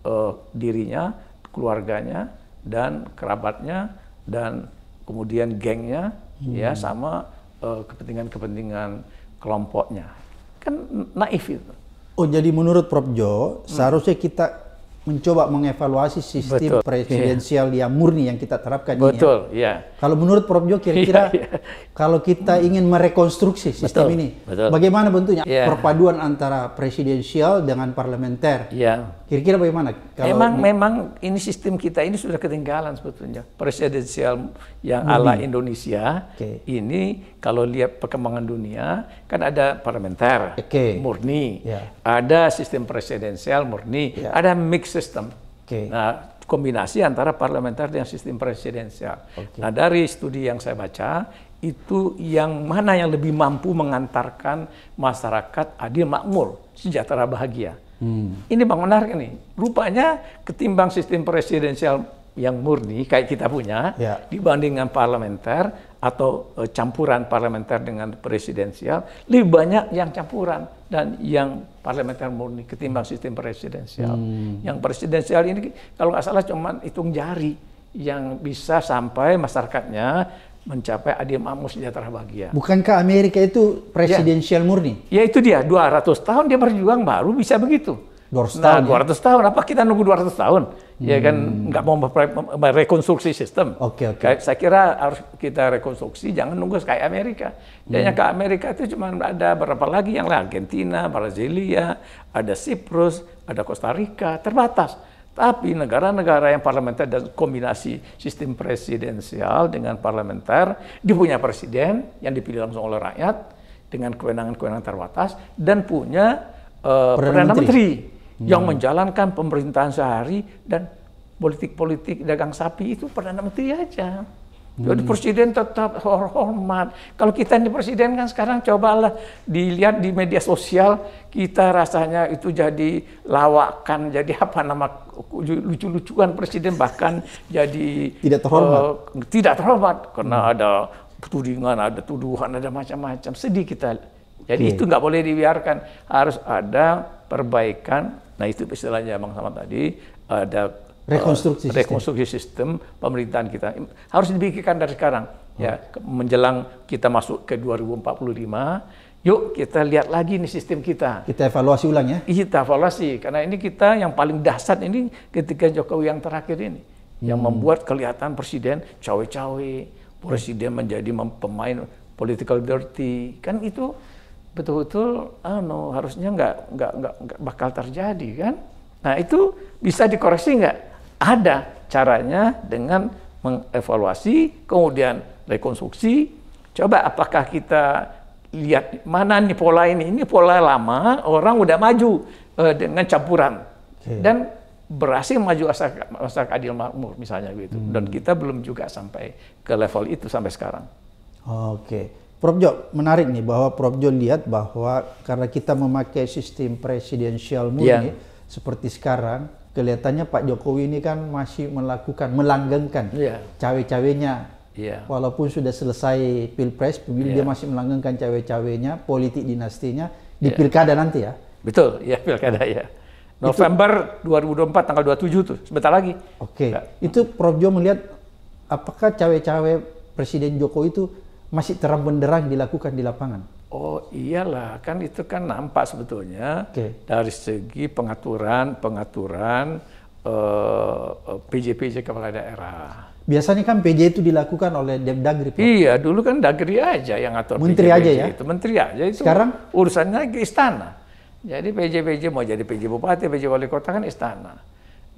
uh, dirinya keluarganya dan kerabatnya dan kemudian gengnya hmm. ya sama eh, kepentingan-kepentingan uh, kelompoknya kan naif itu Oh jadi menurut Prof Jo hmm. seharusnya kita mencoba mengevaluasi sistem Betul, presidensial yeah. yang murni yang kita terapkan Betul, ini. Ya. Yeah. Kalau menurut Prof Jo kira-kira yeah, yeah. kalau kita ingin merekonstruksi sistem Betul, ini, Betul. bagaimana bentuknya yeah. perpaduan antara presidensial dengan parlementer? Yeah. Kira-kira bagaimana? Kalau memang memang ini sistem kita ini sudah ketinggalan sebetulnya. Presidensial yang murni. ala Indonesia okay. ini kalau lihat perkembangan dunia kan ada parlementer okay. murni, yeah. ada sistem presidensial murni, yeah. ada mix Sistem, Okay. Nah, kombinasi antara parlementer dengan sistem presidensial. Okay. Nah, dari studi yang saya baca, itu yang mana yang lebih mampu mengantarkan masyarakat adil makmur, sejahtera bahagia. Hmm. Ini Bang menarik nih. Rupanya ketimbang sistem presidensial yang murni kayak kita punya ya. dibandingkan parlementer atau e, campuran parlementer dengan presidensial lebih banyak yang campuran dan yang parlementer murni ketimbang sistem presidensial. Hmm. Yang presidensial ini kalau nggak salah cuma hitung jari yang bisa sampai masyarakatnya mencapai adil makmur sejahtera bahagia. Bukankah Amerika itu presidensial ya. murni? Ya itu dia, 200 tahun dia berjuang baru bisa begitu. 200 nah, ya? tahun. 200 tahun apa kita nunggu 200 tahun? hmm. ya kan hmm. nggak mau merekonstruksi sistem. Oke okay, oke. Okay. Saya kira harus kita rekonstruksi, jangan nunggu kayak Amerika. Jadinya hmm. ke Amerika itu cuma ada berapa lagi yang lain, Argentina, Brasilia, ada Siprus, ada Costa Rica, terbatas. Tapi negara-negara yang parlementer dan kombinasi sistem presidensial dengan parlementer, dia punya presiden yang dipilih langsung oleh rakyat dengan kewenangan-kewenangan terbatas dan punya uh, perdana, perdana menteri. menteri hmm. yang menjalankan pemerintahan sehari dan politik-politik dagang sapi itu perdana menteri aja. Hmm. Jadi presiden tetap hormat. Kalau kita ini presiden kan sekarang cobalah dilihat di media sosial kita rasanya itu jadi lawakan, jadi apa nama lucu-lucuan presiden bahkan jadi tidak terhormat. Uh, tidak terhormat karena hmm. ada tudingan, ada tuduhan, ada macam-macam. Sedih kita. Jadi okay. Iya. itu nggak boleh dibiarkan. Harus ada perbaikan Nah itu istilahnya Bang Samad tadi ada rekonstruksi, uh, rekonstruksi sistem. sistem pemerintahan kita harus dipikirkan dari sekarang hmm. ya menjelang kita masuk ke 2045 yuk kita lihat lagi nih sistem kita kita evaluasi ulang ya kita evaluasi karena ini kita yang paling dasar ini ketika Jokowi yang terakhir ini hmm. yang membuat kelihatan presiden cawe-cawe presiden menjadi pemain political dirty kan itu betul-betul anu harusnya nggak nggak nggak bakal terjadi kan nah itu bisa dikoreksi nggak ada caranya dengan mengevaluasi kemudian rekonstruksi coba apakah kita lihat mana nih pola ini ini pola lama orang udah maju eh, dengan campuran okay. dan berhasil maju asal asal adil makmur misalnya gitu hmm. dan kita belum juga sampai ke level itu sampai sekarang oke okay. Prof. Jo, menarik nih bahwa Prof. Jo lihat bahwa karena kita memakai sistem presidensial murni yeah. seperti sekarang, kelihatannya Pak Jokowi ini kan masih melakukan, melanggengkan yeah. cawe-cawenya. Yeah. Walaupun sudah selesai pilpres, pemilu yeah. dia iya. masih melanggengkan cawe-cawenya, politik dinastinya di yeah. pilkada nanti ya. Betul, ya pilkada ya. November itu, 2024 tanggal 27 tuh, sebentar lagi. Oke, okay. Iya. nah. itu Prof. Jo melihat apakah cawe-cawe Presiden Jokowi itu masih terang benderang dilakukan di lapangan? Oh iyalah, kan itu kan nampak sebetulnya okay. dari segi pengaturan, pengaturan eh, eh, PJ-PJ uh, kepala daerah. Biasanya kan PJ itu dilakukan oleh Dagri. Pak. Iya, dulu kan Dagri aja yang atur. Menteri PJ -PJ aja ya. Itu menteri aja itu. Sekarang urusannya ke istana. Jadi PJ-PJ mau jadi PJ bupati, PJ wali kota kan istana.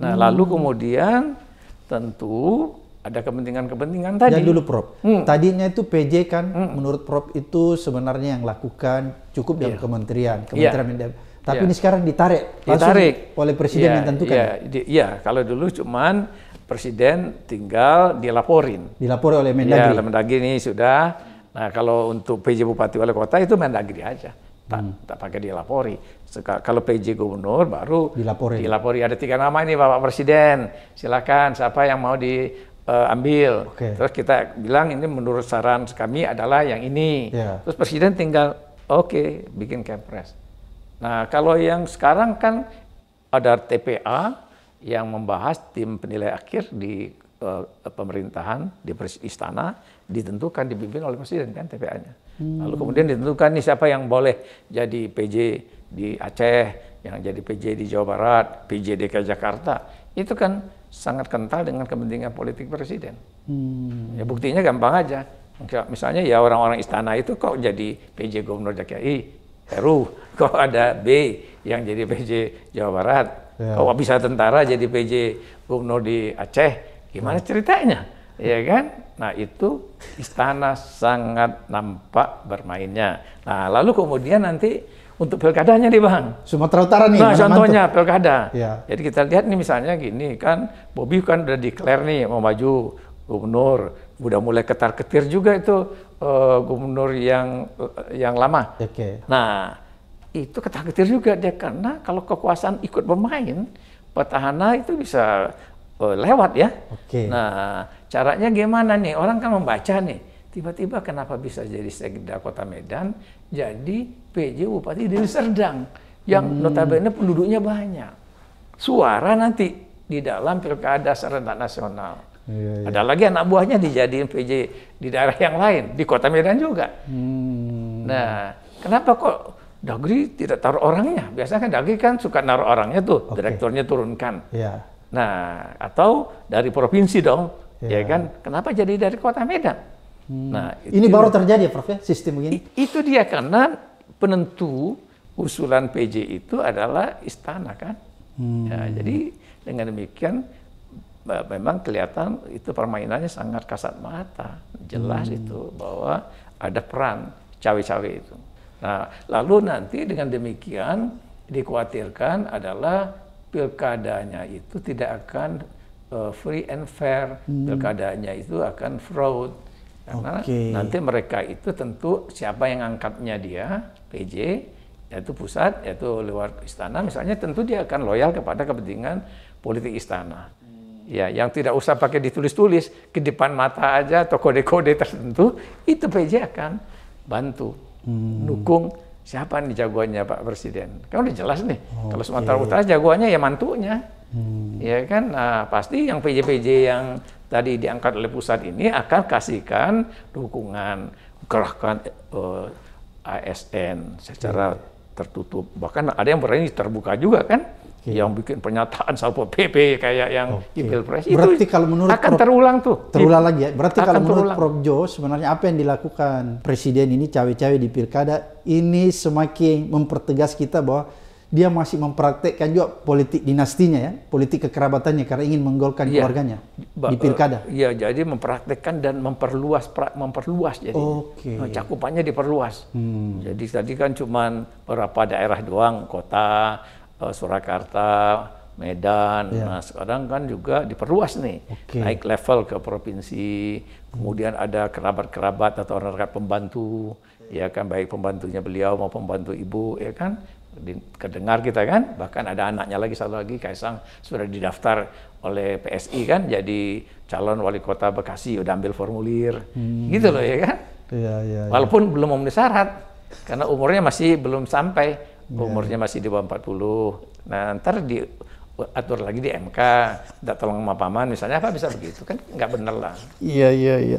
Nah, hmm. lalu kemudian tentu ada kepentingan-kepentingan tadi. Yang dulu Prof. Hmm. Tadinya itu PJ kan hmm. menurut Prof itu sebenarnya yang lakukan cukup dalam iya. kementerian, iya. kementerian yeah. Tapi yeah. ini sekarang ditarik, ditarik oleh presiden yeah. yang tentukan. Iya, yeah. yeah. kalau dulu cuman presiden tinggal dilaporin. dilaporin oleh iya, Mendagri. Ya, Mendagri ini sudah. Nah, kalau untuk PJ Bupati Wali Kota itu Mendagri aja. Tak, hmm. tak pakai dilapori. Seka, kalau PJ Gubernur baru dilapori. Dilapori ada tiga nama ini Bapak Presiden. Silakan siapa yang mau di uh, ambil. Okay. Terus kita bilang ini menurut saran kami adalah yang ini. Yeah. Terus presiden tinggal oke okay, bikin Kepres. Nah kalau yang sekarang kan ada TPA yang membahas tim penilai akhir di uh, pemerintahan di istana ditentukan dipimpin oleh presiden kan TPA-nya. Hmm. Lalu kemudian ditentukan nih siapa yang boleh jadi PJ di Aceh, yang jadi PJ di Jawa Barat, PJ DKI Jakarta. Itu kan sangat kental dengan kepentingan politik presiden. Hmm. Ya buktinya gampang aja. Misalnya ya orang-orang istana itu kok jadi PJ Gubernur DKI, Heru, kok ada B yang jadi PJ Jawa Barat, ya. kok bisa tentara jadi PJ Gubernur di Aceh, gimana ceritanya? Ya kan? Nah itu istana sangat nampak bermainnya. Nah lalu kemudian nanti untuk pilkadanya nih bang. Sumatera Utara nih. Nah contohnya pilkada. Ya. Jadi kita lihat nih misalnya gini kan Bobi kan udah declare nih mau maju gubernur. Udah mulai ketar ketir juga itu uh, gubernur yang uh, yang lama. Oke. Okay. Nah itu ketar ketir juga dia karena kalau kekuasaan ikut bermain petahana itu bisa uh, lewat ya. Oke. Okay. Nah caranya gimana nih orang kan membaca nih tiba-tiba kenapa bisa jadi sekda kota Medan jadi PJ Bupati Deli Serdang yang hmm. notabene penduduknya banyak. Suara nanti di dalam pilkada serentak nasional. Iya, iya. Ada lagi anak buahnya dijadiin PJ di daerah yang lain, di kota Medan juga. Hmm. Nah, kenapa kok Dagri tidak taruh orangnya? Biasanya kan Dagri kan suka naruh orangnya tuh, okay. direkturnya turunkan. Yeah. Nah, atau dari provinsi dong, yeah. ya kan? Kenapa jadi dari kota Medan? Hmm. Nah, ini baru terjadi ya, Prof ya, sistem begini. Itu dia karena penentu usulan PJ itu adalah istana kan. Hmm. Ya, jadi dengan demikian memang kelihatan itu permainannya sangat kasat mata, jelas hmm. itu bahwa ada peran cawe-cawe itu. Nah, lalu nanti dengan demikian dikhawatirkan adalah pilkadanya itu tidak akan uh, free and fair, hmm. pilkadanya itu akan fraud, karena okay. nanti mereka itu tentu siapa yang angkatnya dia, PJ, yaitu pusat, yaitu luar istana, misalnya tentu dia akan loyal kepada kepentingan politik istana. Hmm. Ya, yang tidak usah pakai ditulis-tulis, ke depan mata aja atau kode-kode tertentu, itu PJ akan bantu, hmm. dukung siapa nih jagoannya Pak Presiden. Kan udah jelas nih, okay. kalau Sumatera Utara jagoannya ya mantunya. Hmm. Ya kan, nah, pasti yang PJ-PJ yang tadi diangkat oleh pusat ini akan kasihkan dukungan kerahkan uh, eh, ASN secara iya. tertutup bahkan ada yang berani terbuka juga kan ya. yang bikin pernyataan salpo PP kayak yang okay. pilpres itu berarti kalau menurut akan Prof, terulang tuh terulang lagi ya berarti kalau menurut terulang. Prof Jo sebenarnya apa yang dilakukan presiden ini cawe-cawe di pilkada ini semakin mempertegas kita bahwa dia masih mempraktekkan juga politik dinastinya ya, politik kekerabatannya karena ingin menggolkan ya. keluarganya di pilkada. Eh, iya, jadi mempraktekkan dan memperluas memperluas jadi okay. Eh, cakupannya diperluas. Hmm. Jadi tadi kan cuma beberapa daerah doang, kota eh, Surakarta, Medan. Ya. Nah, sekarang kan juga diperluas nih. Okay. Naik level ke provinsi, kemudian ada kerabat-kerabat atau orang-orang pembantu ya kan baik pembantunya beliau maupun pembantu ibu ya kan kedengar kita kan, bahkan ada anaknya lagi satu lagi Kaisang sudah didaftar oleh PSI kan jadi calon wali kota Bekasi udah ambil formulir. Hmm. Gitu loh ya kan? ya, ya, Walaupun ya. belum memenuhi syarat karena umurnya masih belum sampai, iya. umurnya ya. masih di bawah 40. Nah, ntar di atur lagi di MK, tidak tolong sama paman misalnya apa bisa begitu kan nggak bener lah. Iya iya iya.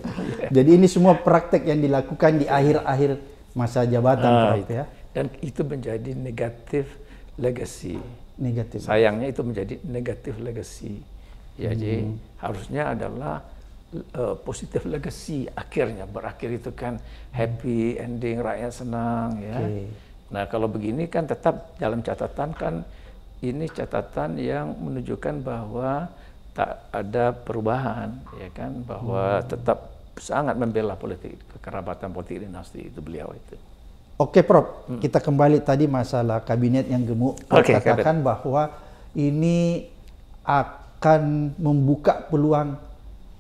Jadi ini semua praktek yang dilakukan di akhir-akhir masa jabatan uh, Prof ya dan itu menjadi negatif legacy. Negatif. Sayangnya itu menjadi negatif legacy. Ya, hmm. jadi harusnya adalah uh, positif legacy akhirnya berakhir itu kan happy ending rakyat senang ya. Okay. Nah kalau begini kan tetap dalam catatan kan ini catatan yang menunjukkan bahwa tak ada perubahan ya kan bahwa hmm. tetap sangat membela politik kekerabatan politik dinasti itu beliau itu. Oke, Prof. Hmm. Kita kembali tadi masalah kabinet yang gemuk. Prof okay, katakan kabinet. bahwa ini akan membuka peluang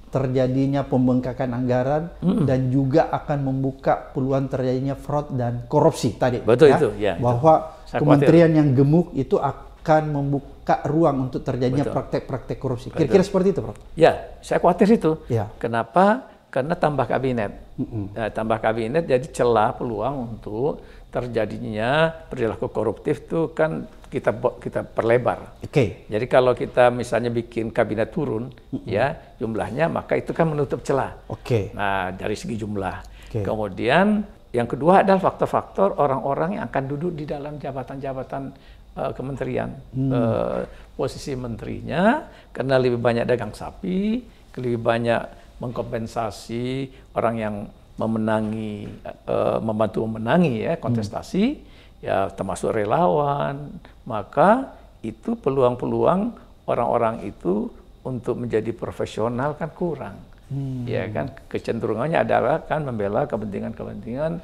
terjadinya pembengkakan anggaran hmm. dan juga akan membuka peluang terjadinya fraud dan korupsi tadi. Betul ya? itu, ya. Bahwa itu. kementerian yang gemuk itu akan membuka ruang untuk terjadinya praktek-praktek korupsi. Kira-kira seperti itu, Prof. Ya, saya khawatir itu. Ya. Kenapa karena tambah kabinet. Mm-hmm. tambah kabinet jadi celah peluang untuk terjadinya perilaku koruptif itu kan kita kita perlebar. Oke. Okay. Jadi kalau kita misalnya bikin kabinet turun mm-hmm. ya jumlahnya maka itu kan menutup celah. Oke. Okay. Nah, dari segi jumlah. Okay. Kemudian yang kedua adalah faktor-faktor orang-orang yang akan duduk di dalam jabatan-jabatan uh, kementerian. Hmm. Uh, posisi menterinya karena lebih banyak dagang sapi, lebih banyak mengkompensasi orang yang memenangi uh, membantu memenangi ya kontestasi hmm. ya termasuk relawan maka itu peluang-peluang orang-orang itu untuk menjadi profesional kan kurang hmm. ya kan kecenderungannya adalah kan membela kepentingan-kepentingan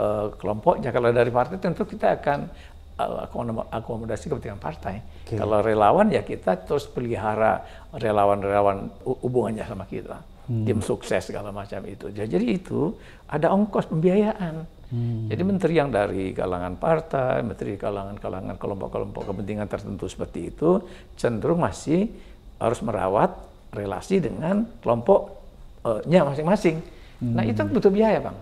uh, kelompoknya kalau dari partai tentu kita akan eh, akomodasi kepentingan partai. Okay. Kalau relawan ya kita terus pelihara relawan-relawan hubungannya sama kita hmm. tim sukses segala macam itu. Jadi itu ada ongkos pembiayaan. Hmm. Jadi menteri yang dari kalangan partai, menteri kalangan-kalangan kelompok-kelompok kepentingan tertentu seperti itu cenderung masih harus merawat relasi dengan kelompoknya eh, uh masing-masing. Nah, hmm. Nah itu butuh biaya bang.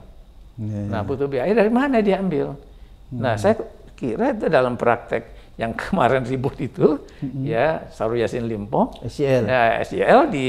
Yeah. Iya. Nah butuh biaya dari mana dia ambil? Nah, hmm. Nah saya kira itu dalam praktek yang kemarin ribut itu mm-hmm. ya Saru Yasin Limpo SCL ya, di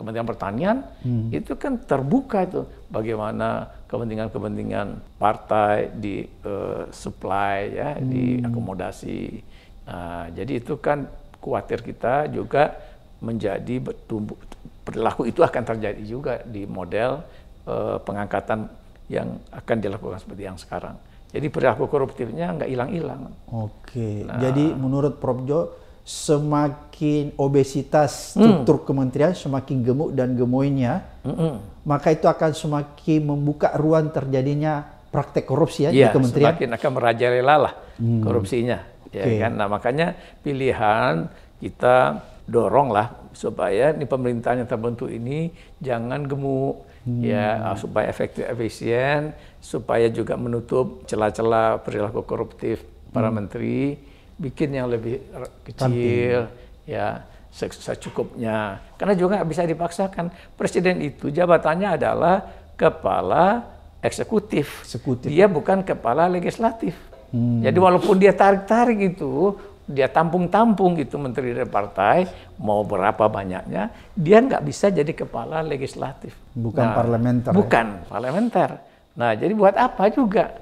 Kementerian Pertanian hmm. itu kan terbuka itu bagaimana kepentingan-kepentingan partai di uh, supply ya hmm. di akomodasi. Nah, jadi itu kan khawatir kita juga menjadi bertumbuh perilaku itu akan terjadi juga di model uh, pengangkatan yang akan dilakukan seperti yang sekarang. Jadi perilaku koruptifnya nggak hilang-hilang. Oke. Nah, Jadi menurut Prof Jo, semakin obesitas struktur mm. kementerian, semakin gemuk dan gemoynya, mm -mm. maka itu akan semakin membuka ruang terjadinya praktek korupsi ya, ya di iya, kementerian. Semakin akan merajalela lah mm. korupsinya, ya okay. kan. Nah makanya pilihan kita dorong lah supaya ini pemerintahan yang terbentuk ini jangan gemuk hmm. ya supaya efektif efisien supaya juga menutup celah-celah perilaku koruptif para hmm. menteri bikin yang lebih kecil ya secukupnya karena juga nggak bisa dipaksakan presiden itu jabatannya adalah kepala eksekutif, eksekutif. dia bukan kepala legislatif hmm. jadi walaupun dia tarik tarik itu dia tampung-tampung gitu menteri dari partai mau berapa banyaknya dia nggak bisa jadi kepala legislatif bukan nah, parlementer ya? bukan ya? parlementer nah jadi buat apa juga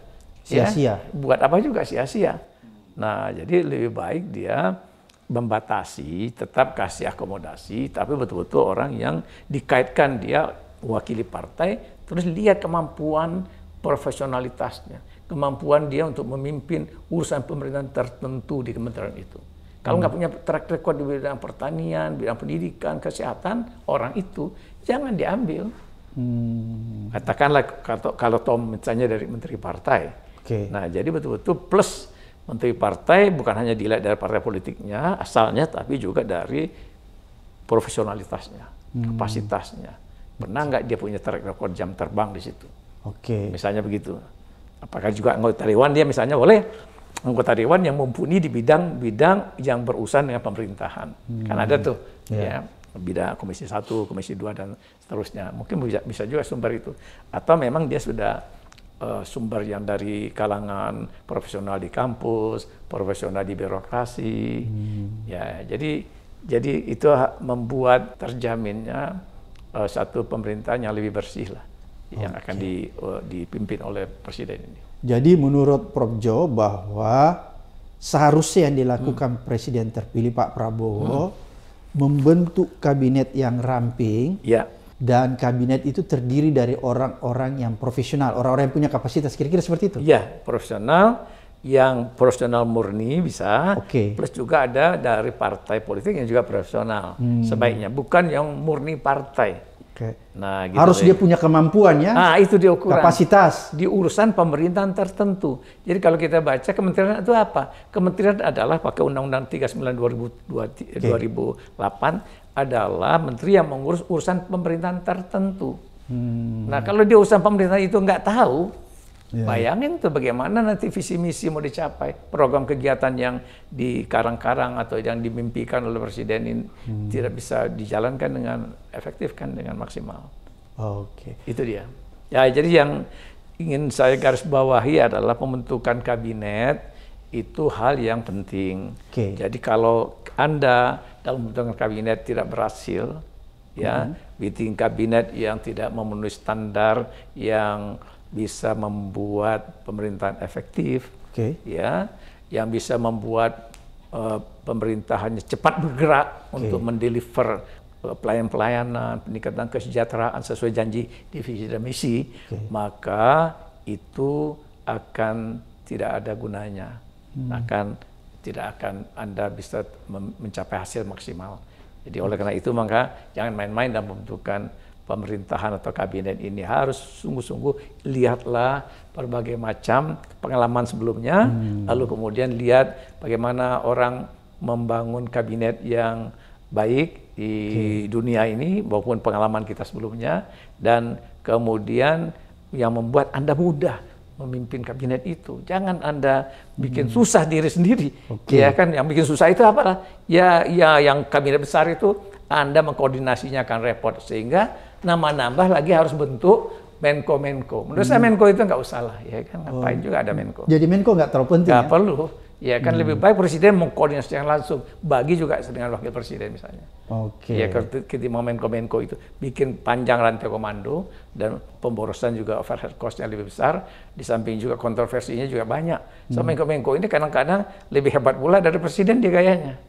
ya? sia-sia ya? buat apa juga sia-sia Nah, jadi lebih baik dia membatasi, tetap kasih akomodasi, tapi betul-betul orang yang dikaitkan dia wakili partai, terus lihat kemampuan profesionalitasnya, kemampuan dia untuk memimpin urusan pemerintahan tertentu di kementerian itu. Kalau hmm. nggak punya track record di bidang pertanian, bidang pendidikan, kesehatan, orang itu jangan diambil. Hmm. Katakanlah kalau, kalau Tom misalnya dari menteri partai. Okay. Nah, jadi betul-betul plus Menteri partai bukan hanya dilihat dari partai politiknya asalnya, tapi juga dari profesionalitasnya, hmm. kapasitasnya. Pernah nggak dia punya track record jam terbang di situ? Oke. Okay. Misalnya begitu. Apakah juga anggota dewan dia misalnya boleh anggota dewan yang mumpuni di bidang-bidang yang berurusan dengan pemerintahan. Hmm. Kan ada tuh yeah. ya, ya bidang komisi satu, komisi dua dan seterusnya. Mungkin bisa, bisa juga sumber itu. Atau memang dia sudah uh, sumber yang dari kalangan profesional di kampus, profesional di birokrasi. Hmm. Ya, jadi jadi itu membuat terjaminnya uh, satu pemerintahan yang lebih bersih lah okay. yang akan di, uh, dipimpin oleh presiden ini. Jadi menurut Prof Jo bahwa seharusnya yang dilakukan hmm. presiden terpilih Pak Prabowo hmm. membentuk kabinet yang ramping. Ya dan kabinet itu terdiri dari orang-orang yang profesional, orang-orang yang punya kapasitas kira-kira seperti itu. Iya, profesional yang profesional murni bisa, okay. plus juga ada dari partai politik yang juga profesional hmm. sebaiknya, bukan yang murni partai. Okay. Nah, gitu harus deh. dia punya kemampuan ya. Nah, itu dia Kapasitas di urusan pemerintahan tertentu. Jadi kalau kita baca kementerian itu apa? Kementerian adalah pakai Undang-Undang 39 2000, okay. 2008 adalah menteri yang mengurus urusan pemerintahan tertentu. Hmm. Nah, kalau dia urusan pemerintahan itu nggak tahu, yeah. bayangin tuh bagaimana nanti visi misi mau dicapai, program kegiatan yang dikarang-karang atau yang dimimpikan oleh presiden ini hmm. tidak bisa dijalankan dengan efektif kan dengan maksimal. Oke. Okay. Itu dia. Ya, jadi yang ingin saya garis bawahi adalah pembentukan kabinet itu hal yang penting. Okay. Jadi kalau Anda dalam bentuk kabinet tidak berhasil, ya, mm-hmm. kabinet yang tidak memenuhi standar yang bisa membuat pemerintahan efektif, okay. ya, yang bisa membuat uh, eh, pemerintahannya cepat bergerak okay. untuk mendeliver eh, pelayan-pelayanan, peningkatan kesejahteraan sesuai janji divisi dan misi, okay. maka itu akan tidak ada gunanya hmm. akan tidak akan Anda bisa mencapai hasil maksimal. Jadi oleh karena itu maka jangan main-main dalam pembentukan pemerintahan atau kabinet ini harus sungguh-sungguh lihatlah berbagai macam pengalaman sebelumnya hmm. lalu kemudian lihat bagaimana orang membangun kabinet yang baik di okay. dunia ini maupun pengalaman kita sebelumnya dan kemudian yang membuat Anda mudah memimpin kabinet itu. Jangan Anda bikin hmm. susah diri sendiri. Okay. Ya kan yang bikin susah itu apa? Ya ya yang kabinet besar itu Anda mengkoordinasinya akan repot sehingga nama-nambah lagi harus bentuk Menko-Menko. Menurut hmm. saya Menko itu nggak usah lah ya kan. Ngapain oh. juga ada Menko. Jadi Menko nggak terlalu penting. Nggak ya? perlu. Ya kan hmm. lebih baik presiden mengkoordinasi yang langsung, bagi juga dengan wakil presiden misalnya. Oke. Okay. Ya ketika Menko-Menko itu bikin panjang rantai komando dan pemborosan juga overhead cost lebih besar, di samping juga kontroversinya juga banyak. So hmm. Menko-Menko ini kadang-kadang lebih hebat pula dari presiden dia gayanya. Hmm.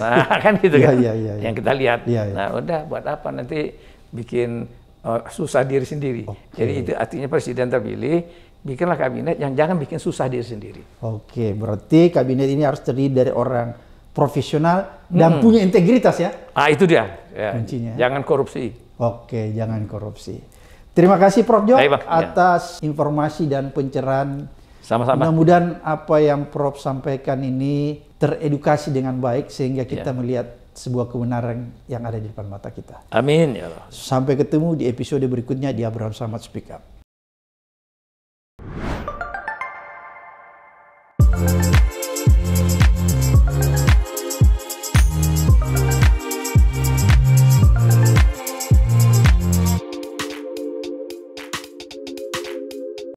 Nah, kan gitu ya, kan. Ya, ya, ya, ya. Yang kita lihat. Ya, ya. Nah, udah buat apa nanti bikin uh, susah diri sendiri. Okay. Jadi itu artinya presiden terpilih bikinlah kabinet yang jangan bikin susah diri sendiri. Oke, berarti kabinet ini harus terdiri dari orang profesional dan hmm. punya integritas ya? Ah itu dia. Ya. Kuncinya. Ya. Jangan korupsi. Oke, jangan korupsi. Terima kasih Prof. Jo ya. atas ya. informasi dan pencerahan. Sama-sama. Mudah-mudahan apa yang Prof sampaikan ini teredukasi dengan baik sehingga ya. kita ya. melihat sebuah kebenaran yang ada di depan mata kita. Amin ya Allah. Sampai ketemu di episode berikutnya di Abraham Samad Speak Up.